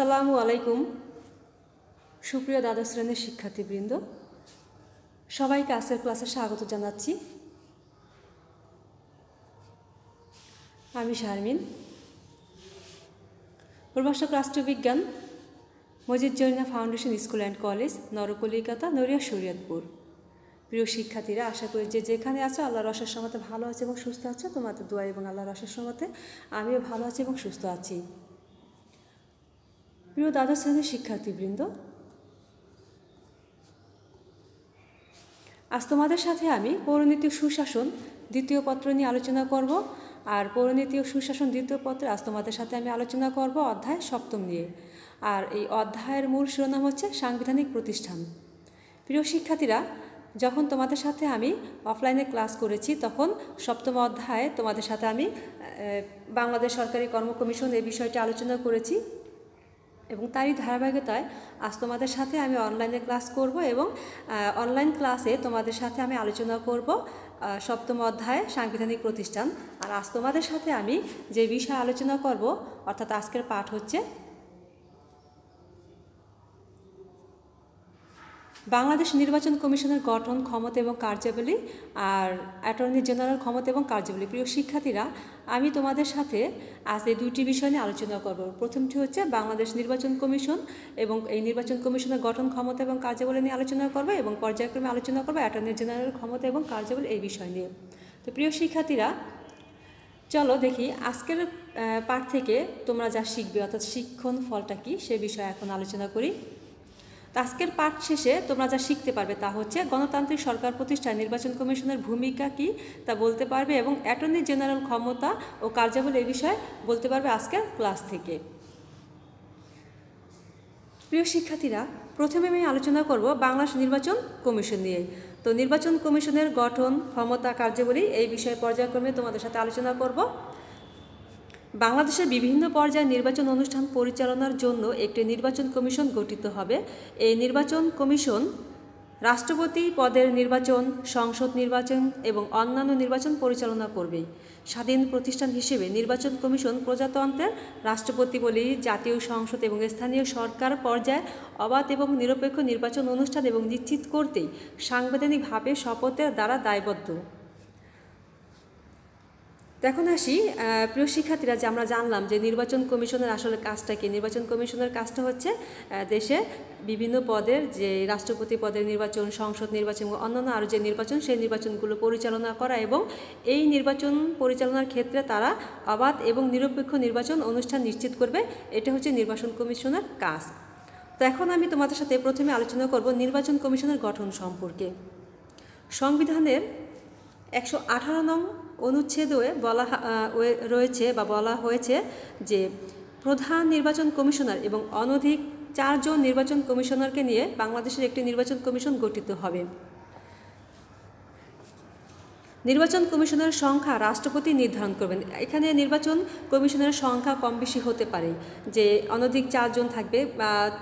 আসসালামু আলাইকুম সুপ্রিয় দ্বাদশ শ্রেণীর শিক্ষার্থীবৃন্দ সবাইকে আজকের ক্লাসে স্বাগত জানাচ্ছি আমি শারমিন প্রভাষক রাষ্ট্রবিজ্ঞান Majid Joina foundation school and college Narkalikata Naria Shariatpur প্রিয় শিক্ষার্থীরা আশা করি যে যেখানে আছো আল্লাহ রসের সময়তে ভালো আছে এবং সুস্থ আছো তোমাদের দোয়া এবং আল্লাহ রসের সময়তে আমিও ভালো আছি এবং সুস্থ আছি প্রিয় দ্বাদশ শ্রেণীর শিক্ষার্থীবৃন্দ আজ তোমাদের সাথে আমি পৌরনীতি সুশাসন দ্বিতীয় পত্র নিয়ে আলোচনা করব আর পৌরনীতি ও সুশাসন দ্বিতীয় পত্রে আজ তোমাদের সাথে আমি আলোচনা করব অধ্যায় সপ্তম নিয়ে আর এই অধ্যায়ের মূল শিরোনাম হচ্ছে সাংবিধানিক প্রতিষ্ঠান প্রিয় শিক্ষার্থীরা যখন তোমাদের সাথে আমি অফলাইনে ক্লাস করেছি তখন সপ্তম অধ্যায়ে তোমাদের সাথে আমি বাংলাদেশ সরকারি কর্ম কমিশন এই বিষয়টি আলোচনা করেছি এবং তারই ধারাবাহিকতায় আজ তোমাদের সাথে আমি অনলাইনে ক্লাস করব এবং অনলাইন ক্লাসে তোমাদের সাথে আমি আলোচনা করব সপ্তম অধ্যায় সাংবিধানিক প্রতিষ্ঠান আর আজ তোমাদের সাথে আমি যে বিষয়ে আলোচনা করব অর্থাৎ আজকের পাঠ হচ্ছে বাংলাদেশ নির্বাচন কমিশনের গঠন ক্ষমতা এবং কার্যাবলী আর অ্যাটর্নি জেনারেল ক্ষমতা এবং কার্যাবলী প্রিয় শিক্ষার্থীরা আমি তোমাদের সাথে আজ এই দুইটি বিষয় নিয়ে আলোচনা করব প্রথমটি হচ্ছে বাংলাদেশ নির্বাচন কমিশন এবং এই নির্বাচন কমিশনের গঠন ক্ষমতা এবং কার্যাবলী নিয়ে আলোচনা করবো এবং পর্যায়ক্রমে আলোচনা করবো অ্যাটর্নি জেনারেল ক্ষমতা এবং কার্যাবলী এই বিষয় নিয়ে তো প্রিয় শিক্ষার্থীরা চলো দেখি আজকের পাঠ থেকে তোমরা যা শিখবে অর্থাৎ শিক্ষণ ফলটা কি সে বিষয়ে এখন আলোচনা করি আজকের পাঠ শেষে তোমরা যা শিখতে পারবে তা হচ্ছে গণতান্ত্রিক সরকার প্রতিষ্ঠায় নির্বাচন কমিশনের ভূমিকা কি তা বলতে পারবে এবং অ্যাটর্নি জেনারেল ক্ষমতা ও কার্যাবলী এ বিষয়ে বলতে পারবে আজকের ক্লাস থেকে প্রিয় শিক্ষার্থীরা প্রথমে আমি আলোচনা করব বাংলাদেশ নির্বাচন কমিশন নিয়ে তো নির্বাচন কমিশনের গঠন ক্ষমতা কার্যাবলী এই বিষয়ে পর্যায়ক্রমে তোমাদের সাথে আলোচনা করব বাংলাদেশের বিভিন্ন পর্যায়ে নির্বাচন অনুষ্ঠান পরিচালনার জন্য একটি নির্বাচন কমিশন গঠিত হবে এই নির্বাচন কমিশন রাষ্ট্রপতি পদের নির্বাচন সংসদ নির্বাচন এবং অন্যান্য নির্বাচন পরিচালনা করবে স্বাধীন প্রতিষ্ঠান হিসেবে নির্বাচন কমিশন প্রজাতন্ত্রের রাষ্ট্রপতি বলি জাতীয় সংসদ এবং স্থানীয় সরকার পর্যায়ে অবাধ এবং নিরপেক্ষ নির্বাচন অনুষ্ঠান এবং নিশ্চিত করতেই সাংবিধানিকভাবে শপথের দ্বারা দায়বদ্ধ এখন আসি প্রিয় শিক্ষার্থীরা যে আমরা জানলাম যে নির্বাচন কমিশনের আসলে কাজটা কি নির্বাচন কমিশনের কাজটা হচ্ছে দেশে বিভিন্ন পদের যে রাষ্ট্রপতি পদের নির্বাচন সংসদ নির্বাচন অন্যান্য আরও যে নির্বাচন সেই নির্বাচনগুলো পরিচালনা করা এবং এই নির্বাচন পরিচালনার ক্ষেত্রে তারা অবাধ এবং নিরপেক্ষ নির্বাচন অনুষ্ঠান নিশ্চিত করবে এটা হচ্ছে নির্বাচন কমিশনের কাজ তো এখন আমি তোমাদের সাথে প্রথমে আলোচনা করব নির্বাচন কমিশনের গঠন সম্পর্কে সংবিধানের একশো আঠারো নং অনুচ্ছেদে বলা রয়েছে বা বলা হয়েছে যে প্রধান নির্বাচন কমিশনার এবং অনধিক চারজন নির্বাচন কমিশনারকে নিয়ে বাংলাদেশের একটি নির্বাচন কমিশন গঠিত হবে নির্বাচন কমিশনের সংখ্যা রাষ্ট্রপতি নির্ধারণ করবেন এখানে নির্বাচন কমিশনের সংখ্যা কম বেশি হতে পারে যে অনধিক চারজন থাকবে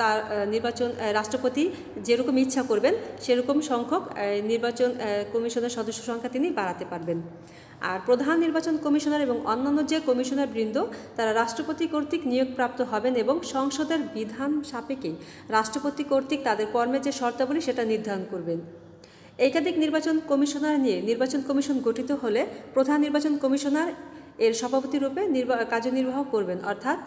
তার নির্বাচন রাষ্ট্রপতি যেরকম ইচ্ছা করবেন সেরকম সংখ্যক নির্বাচন কমিশনের সদস্য সংখ্যা তিনি বাড়াতে পারবেন আর প্রধান নির্বাচন কমিশনার এবং অন্যান্য যে কমিশনার বৃন্দ তারা রাষ্ট্রপতি কর্তৃক নিয়োগপ্রাপ্ত হবেন এবং সংসদের বিধান সাপেক্ষে রাষ্ট্রপতি কর্তৃক তাদের কর্মের যে শর্তাবলী সেটা নির্ধারণ করবেন একাধিক নির্বাচন কমিশনার নিয়ে নির্বাচন কমিশন গঠিত হলে প্রধান নির্বাচন কমিশনার এর সভাপতিরূপে কার্যনির্বাহ করবেন অর্থাৎ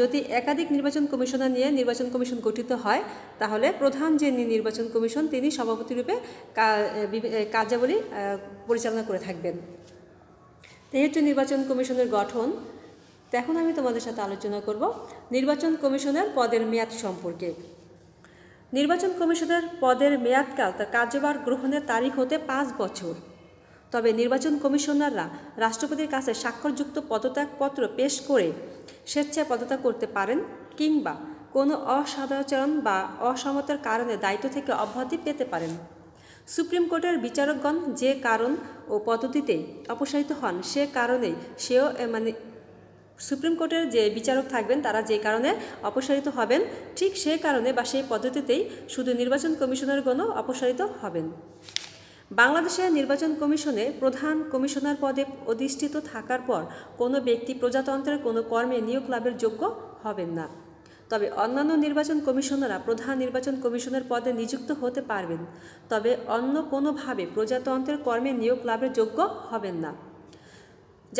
যদি একাধিক নির্বাচন কমিশনার নিয়ে নির্বাচন কমিশন গঠিত হয় তাহলে প্রধান যে নির্বাচন কমিশন তিনি সভাপতিরূপে কার্যাবলী পরিচালনা করে থাকবেন যেহেতু নির্বাচন কমিশনের গঠন এখন আমি তোমাদের সাথে আলোচনা করব নির্বাচন কমিশনের পদের মেয়াদ সম্পর্কে নির্বাচন কমিশনের পদের মেয়াদকাল তার কার্যভার গ্রহণের তারিখ হতে পাঁচ বছর তবে নির্বাচন কমিশনাররা রাষ্ট্রপতির কাছে স্বাক্ষরযুক্ত পদত্যাগপত্র পেশ করে স্বেচ্ছায় পদত্যাগ করতে পারেন কিংবা কোনো অসদাচরণ বা অসমতার কারণে দায়িত্ব থেকে অব্যাহতি পেতে পারেন সুপ্রিম কোর্টের বিচারকগণ যে কারণ ও পদ্ধতিতে অপসারিত হন সে কারণে সেও মানে সুপ্রিম কোর্টের যে বিচারক থাকবেন তারা যে কারণে অপসারিত হবেন ঠিক সেই কারণে বা সেই পদ্ধতিতেই শুধু নির্বাচন কমিশনারগণও অপসারিত হবেন বাংলাদেশের নির্বাচন কমিশনে প্রধান কমিশনার পদে অধিষ্ঠিত থাকার পর কোনো ব্যক্তি প্রজাতন্ত্রের কোনো কর্মে নিয়োগ লাভের যোগ্য হবেন না তবে অন্যান্য নির্বাচন কমিশনাররা প্রধান নির্বাচন কমিশনের পদে নিযুক্ত হতে পারবেন তবে অন্য কোনোভাবে প্রজাতন্ত্রের কর্মে নিয়োগ লাভের যোগ্য হবেন না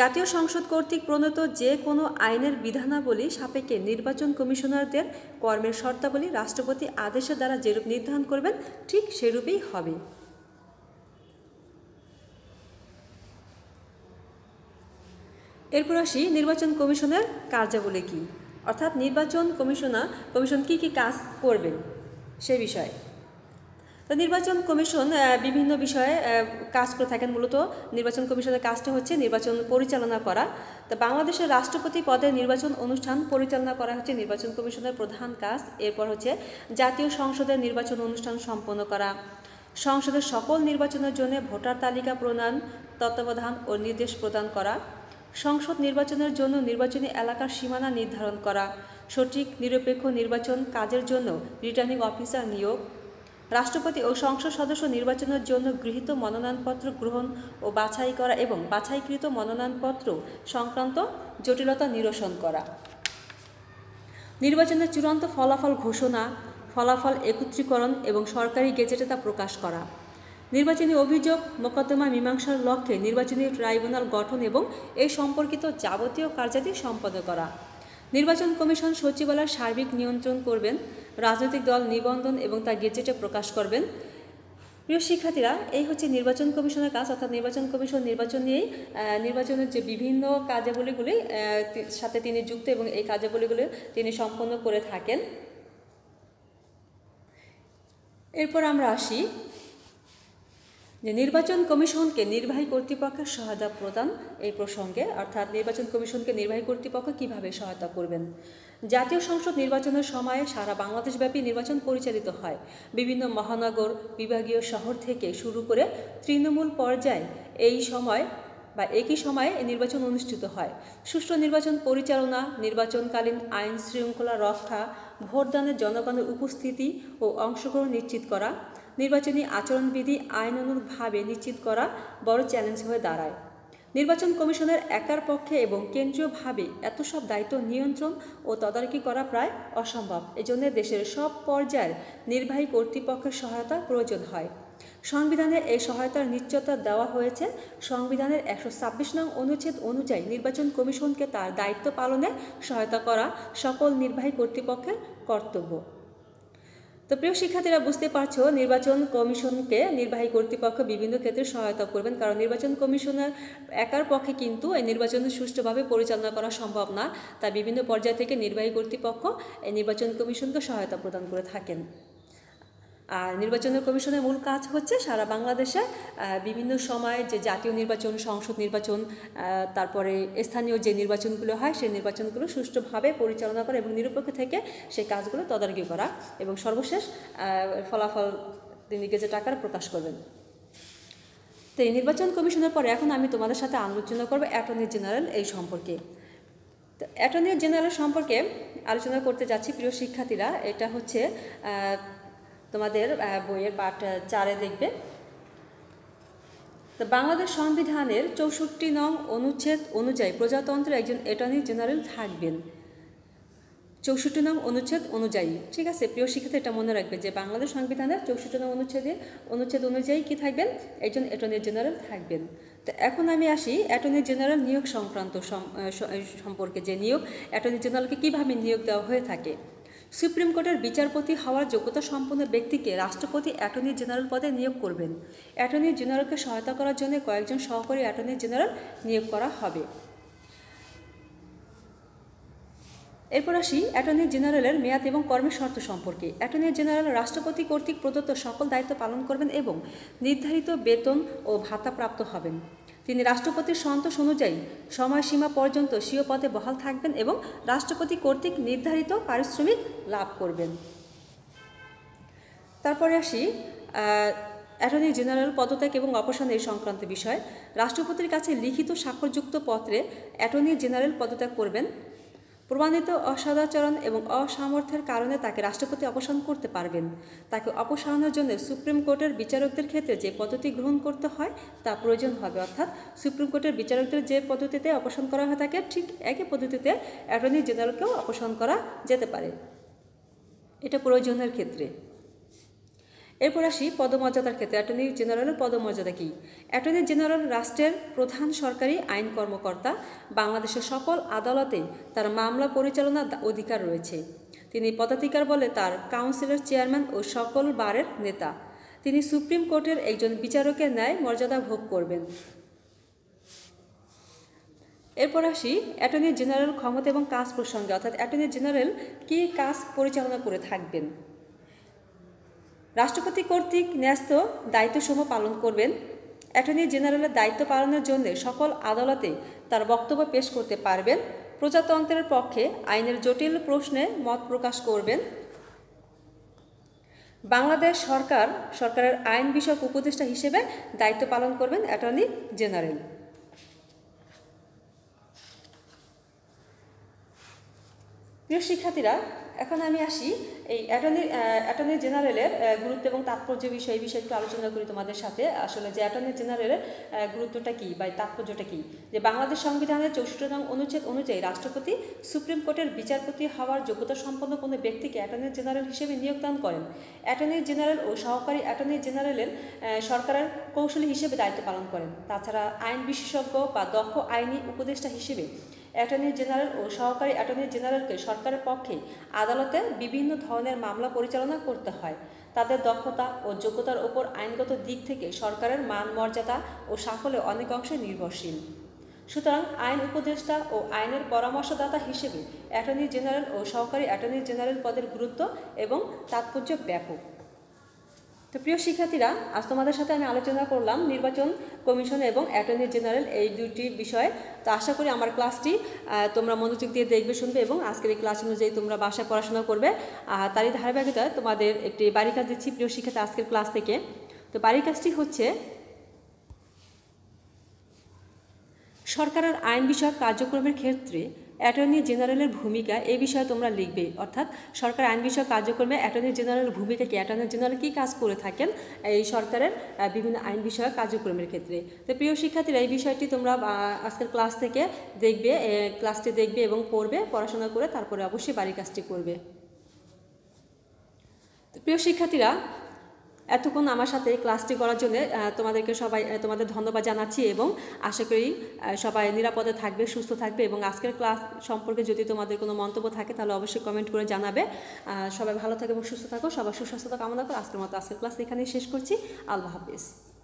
জাতীয় সংসদ কর্তৃক প্রণত যে কোনো আইনের বিধানাবলী সাপেক্ষে নির্বাচন কমিশনারদের কর্মের শর্তাবলী রাষ্ট্রপতি আদেশের দ্বারা যেরূপ নির্ধারণ করবেন ঠিক সেরূপেই হবে এরপর আসি নির্বাচন কমিশনের কার্যাবলী কী অর্থাৎ নির্বাচন কমিশনার কমিশন কী কী কাজ করবেন সে বিষয়ে তো নির্বাচন কমিশন বিভিন্ন বিষয়ে কাজ করে থাকেন মূলত নির্বাচন কমিশনের কাজটা হচ্ছে নির্বাচন পরিচালনা করা তো বাংলাদেশের রাষ্ট্রপতি পদে নির্বাচন অনুষ্ঠান পরিচালনা করা হচ্ছে নির্বাচন কমিশনের প্রধান কাজ এরপর হচ্ছে জাতীয় সংসদের নির্বাচন অনুষ্ঠান সম্পন্ন করা সংসদের সকল নির্বাচনের জন্য ভোটার তালিকা প্রণয়ন তত্ত্বাবধান ও নির্দেশ প্রদান করা সংসদ নির্বাচনের জন্য নির্বাচনী এলাকার সীমানা নির্ধারণ করা সঠিক নিরপেক্ষ নির্বাচন কাজের জন্য রিটার্নিং অফিসার নিয়োগ রাষ্ট্রপতি ও সংসদ সদস্য নির্বাচনের জন্য গৃহীত মনোনয়নপত্র গ্রহণ ও বাছাই করা এবং বাছাইকৃত মনোনয়নপত্র সংক্রান্ত জটিলতা নিরসন করা নির্বাচনের চূড়ান্ত ফলাফল ঘোষণা ফলাফল একত্রীকরণ এবং সরকারি গেজেটে তা প্রকাশ করা নির্বাচনী অভিযোগ মোকদ্দমা মীমাংসার লক্ষ্যে নির্বাচনী ট্রাইব্যুনাল গঠন এবং এই সম্পর্কিত যাবতীয় কার্যাদি সম্পাদন করা নির্বাচন কমিশন সচিবালয়ের সার্বিক নিয়ন্ত্রণ করবেন রাজনৈতিক দল নিবন্ধন এবং তা গেজেটে প্রকাশ করবেন প্রিয় শিক্ষার্থীরা এই হচ্ছে নির্বাচন কমিশনের কাজ অর্থাৎ নির্বাচন কমিশন নির্বাচন নিয়েই নির্বাচনের যে বিভিন্ন কার্যাবলীগুলি সাথে তিনি যুক্ত এবং এই কার্যাবলীগুলি তিনি সম্পন্ন করে থাকেন এরপর আমরা আসি যে নির্বাচন কমিশনকে নির্বাহী কর্তৃপক্ষের সহায়তা প্রদান এই প্রসঙ্গে অর্থাৎ নির্বাচন কমিশনকে নির্বাহী কর্তৃপক্ষ কিভাবে সহায়তা করবেন জাতীয় সংসদ নির্বাচনের সময়ে সারা বাংলাদেশব্যাপী নির্বাচন পরিচালিত হয় বিভিন্ন মহানগর বিভাগীয় শহর থেকে শুরু করে তৃণমূল পর্যায়ে এই সময় বা একই সময়ে নির্বাচন অনুষ্ঠিত হয় সুষ্ঠু নির্বাচন পরিচালনা নির্বাচনকালীন আইন শৃঙ্খলা রক্ষা ভোটদানের জনগণের উপস্থিতি ও অংশগ্রহণ নিশ্চিত করা নির্বাচনী আচরণবিধি আইন অনুরূপভাবে নিশ্চিত করা বড় চ্যালেঞ্জ হয়ে দাঁড়ায় নির্বাচন কমিশনের একার পক্ষে এবং কেন্দ্রীয়ভাবে এত সব দায়িত্ব নিয়ন্ত্রণ ও তদারকি করা প্রায় অসম্ভব এজন্য দেশের সব পর্যায়ের নির্বাহী কর্তৃপক্ষের সহায়তা প্রয়োজন হয় সংবিধানে এই সহায়তার নিশ্চয়তা দেওয়া হয়েছে সংবিধানের একশো ছাব্বিশ নং অনুচ্ছেদ অনুযায়ী নির্বাচন কমিশনকে তার দায়িত্ব পালনে সহায়তা করা সকল নির্বাহী কর্তৃপক্ষের কর্তব্য তো প্রিয় শিক্ষার্থীরা বুঝতে পারছো নির্বাচন কমিশনকে নির্বাহী কর্তৃপক্ষ বিভিন্ন ক্ষেত্রে সহায়তা করবেন কারণ নির্বাচন কমিশনার একার পক্ষে কিন্তু এই নির্বাচন সুষ্ঠুভাবে পরিচালনা করা সম্ভব না তা বিভিন্ন পর্যায় থেকে নির্বাহী কর্তৃপক্ষ এই নির্বাচন কমিশনকে সহায়তা প্রদান করে থাকেন আর নির্বাচন কমিশনের মূল কাজ হচ্ছে সারা বাংলাদেশে বিভিন্ন সময়ে যে জাতীয় নির্বাচন সংসদ নির্বাচন তারপরে স্থানীয় যে নির্বাচনগুলো হয় সেই নির্বাচনগুলো সুষ্ঠুভাবে পরিচালনা করা এবং নিরপেক্ষ থেকে সেই কাজগুলো তদারকি করা এবং সর্বশেষ ফলাফল তিনি গেজেট আকারে প্রকাশ করবেন তো এই নির্বাচন কমিশনের পরে এখন আমি তোমাদের সাথে আলোচনা করবো অ্যাটর্নি জেনারেল এই সম্পর্কে তো অ্যাটর্নি জেনারেল সম্পর্কে আলোচনা করতে যাচ্ছি প্রিয় শিক্ষার্থীরা এটা হচ্ছে তোমাদের বইয়ের পাঠ চারে দেখবে তো বাংলাদেশ সংবিধানের চৌষট্টি নং অনুচ্ছেদ অনুযায়ী প্রজাতন্ত্রের একজন অ্যাটর্নি জেনারেল থাকবেন চৌষট্টি নং অনুচ্ছেদ অনুযায়ী ঠিক আছে প্রিয় শিক্ষিত এটা মনে রাখবে যে বাংলাদেশ সংবিধানের চৌষট্টি নং অনুচ্ছেদে অনুচ্ছেদ অনুযায়ী কি থাকবেন একজন অ্যাটর্নি জেনারেল থাকবেন তো এখন আমি আসি অ্যাটর্নি জেনারেল নিয়োগ সংক্রান্ত সম্পর্কে যে নিয়োগ অ্যাটর্নি জেনারেলকে কীভাবে নিয়োগ দেওয়া হয়ে থাকে সুপ্রিম কোর্টের বিচারপতি হওয়ার যোগ্যতা সম্পন্ন ব্যক্তিকে রাষ্ট্রপতি অ্যাটর্নি জেনারেল পদে নিয়োগ করবেন অ্যাটর্নি জেনারেলকে সহায়তা করার জন্য কয়েকজন সহকারী অ্যাটর্নি জেনারেল নিয়োগ করা হবে এরপর আসি অ্যাটর্নি জেনারেলের মেয়াদ এবং কর্মের শর্ত সম্পর্কে অ্যাটর্নি জেনারেল রাষ্ট্রপতি কর্তৃক প্রদত্ত সকল দায়িত্ব পালন করবেন এবং নির্ধারিত বেতন ও ভাতা প্রাপ্ত হবেন তিনি রাষ্ট্রপতির সন্তোষ অনুযায়ী সময়সীমা পর্যন্ত স্বীয় পদে বহাল থাকবেন এবং রাষ্ট্রপতি কর্তৃক নির্ধারিত পারিশ্রমিক লাভ করবেন তারপরে আসি অ্যাটর্নি জেনারেল পদত্যাগ এবং অপসারণ এই সংক্রান্ত বিষয় রাষ্ট্রপতির কাছে লিখিত স্বাক্ষরযুক্ত পত্রে অ্যাটর্নি জেনারেল পদত্যাগ করবেন প্রমাণিত অসদাচরণ এবং অসামর্থ্যের কারণে তাকে রাষ্ট্রপতি অপসারণ করতে পারবেন তাকে অপসারণের জন্য সুপ্রিম কোর্টের বিচারকদের ক্ষেত্রে যে পদ্ধতি গ্রহণ করতে হয় তা প্রয়োজন হবে অর্থাৎ সুপ্রিম কোর্টের বিচারকদের যে পদ্ধতিতে অপসারণ করা হয় তাকে ঠিক একই পদ্ধতিতে অ্যাটর্নি জেনারেলকেও অপসারণ করা যেতে পারে এটা প্রয়োজনের ক্ষেত্রে এরপর আসি পদমর্যাদার ক্ষেত্রে অ্যাটর্নি জেনারেলের পদমর্যাদা কী অ্যাটর্নি জেনারেল রাষ্ট্রের প্রধান সরকারি আইন কর্মকর্তা বাংলাদেশের সকল আদালতে তার মামলা পরিচালনার অধিকার রয়েছে তিনি পদাধিকার বলে তার কাউন্সিলের চেয়ারম্যান ও সকল বারের নেতা তিনি সুপ্রিম কোর্টের একজন বিচারকের ন্যায় মর্যাদা ভোগ করবেন এরপর আসি অ্যাটর্নি জেনারেল ক্ষমতা এবং কাজ প্রসঙ্গে অর্থাৎ অ্যাটর্নি জেনারেল কী কাজ পরিচালনা করে থাকবেন রাষ্ট্রপতি কর্তৃক ন্যস্ত দায়িত্বসমূহ পালন করবেন অ্যাটর্নি জেনারেলের দায়িত্ব পালনের জন্য সকল আদালতে তার বক্তব্য পেশ করতে পারবেন প্রজাতন্ত্রের পক্ষে আইনের জটিল প্রশ্নে মত প্রকাশ করবেন বাংলাদেশ সরকার সরকারের আইন বিষয়ক উপদেষ্টা হিসেবে দায়িত্ব পালন করবেন অ্যাটর্নি জেনারেল প্রিয় শিক্ষার্থীরা এখন আমি আসি এই অ্যাটর্নি অ্যাটর্নি জেনারেলের গুরুত্ব এবং তাৎপর্য বিষয়ে বিষয়ে একটু আলোচনা করি তোমাদের সাথে আসলে যে অ্যাটর্নি জেনারেলের গুরুত্বটা কী বা তাৎপর্যটা কী যে বাংলাদেশ সংবিধানের চৌষট্টি নং অনুচ্ছেদ অনুযায়ী রাষ্ট্রপতি সুপ্রিম কোর্টের বিচারপতি হওয়ার যোগ্যতা সম্পন্ন কোনো ব্যক্তিকে অ্যাটর্নি জেনারেল হিসেবে নিয়োগদান করেন অ্যাটর্নি জেনারেল ও সহকারী অ্যাটর্নি জেনারেলের সরকারের কৌশলী হিসেবে দায়িত্ব পালন করেন তাছাড়া আইন বিশেষজ্ঞ বা দক্ষ আইনি উপদেষ্টা হিসেবে অ্যাটর্নি জেনারেল ও সহকারী অ্যাটর্নি জেনারেলকে সরকারের পক্ষে আদালতে বিভিন্ন ধরনের মামলা পরিচালনা করতে হয় তাদের দক্ষতা ও যোগ্যতার ওপর আইনগত দিক থেকে সরকারের মান মর্যাদা ও সাফল্যে অনেক অংশে নির্ভরশীল সুতরাং আইন উপদেষ্টা ও আইনের পরামর্শদাতা হিসেবে অ্যাটর্নি জেনারেল ও সহকারী অ্যাটর্নি জেনারেল পদের গুরুত্ব এবং তাৎপর্য ব্যাপক তো প্রিয় শিক্ষার্থীরা আজ তোমাদের সাথে আমি আলোচনা করলাম নির্বাচন কমিশন এবং অ্যাটর্নি জেনারেল এই দুটি বিষয় তো আশা করি আমার ক্লাসটি তোমরা মনোযোগ দিয়ে দেখবে শুনবে এবং আজকের এই ক্লাস অনুযায়ী তোমরা বাসায় পড়াশোনা করবে আর তারই ধারাবাহিকতায় তোমাদের একটি বাড়ির কাজ দিচ্ছি প্রিয় শিক্ষাতে আজকের ক্লাস থেকে তো বাড়ির কাজটি হচ্ছে সরকারের আইন বিষয়ক কার্যক্রমের ক্ষেত্রে অ্যাটর্নি জেনারেলের ভূমিকা এই বিষয়ে তোমরা লিখবে অর্থাৎ সরকার আইন বিষয়ক কার্যক্রমে অ্যাটর্নি জেনারেলের ভূমিকা কি অ্যাটর্নি জেনারেল কী কাজ করে থাকেন এই সরকারের বিভিন্ন আইন বিষয়ক কার্যক্রমের ক্ষেত্রে তো প্রিয় শিক্ষার্থীরা এই বিষয়টি তোমরা আজকের ক্লাস থেকে দেখবে ক্লাসটি দেখবে এবং পড়বে পড়াশোনা করে তারপরে অবশ্যই বাড়ির কাজটি করবে প্রিয় শিক্ষার্থীরা এতক্ষণ আমার সাথে এই ক্লাসটি করার জন্য তোমাদেরকে সবাই তোমাদের ধন্যবাদ জানাচ্ছি এবং আশা করি সবাই নিরাপদে থাকবে সুস্থ থাকবে এবং আজকের ক্লাস সম্পর্কে যদি তোমাদের কোনো মন্তব্য থাকে তাহলে অবশ্যই কমেন্ট করে জানাবে সবাই ভালো থাকো এবং সুস্থ থাকো সবার সুস্বাস্থ্য কামনা করো আজকের মতো আজকের ক্লাস এখানেই শেষ করছি আল্লাহ হাফিজ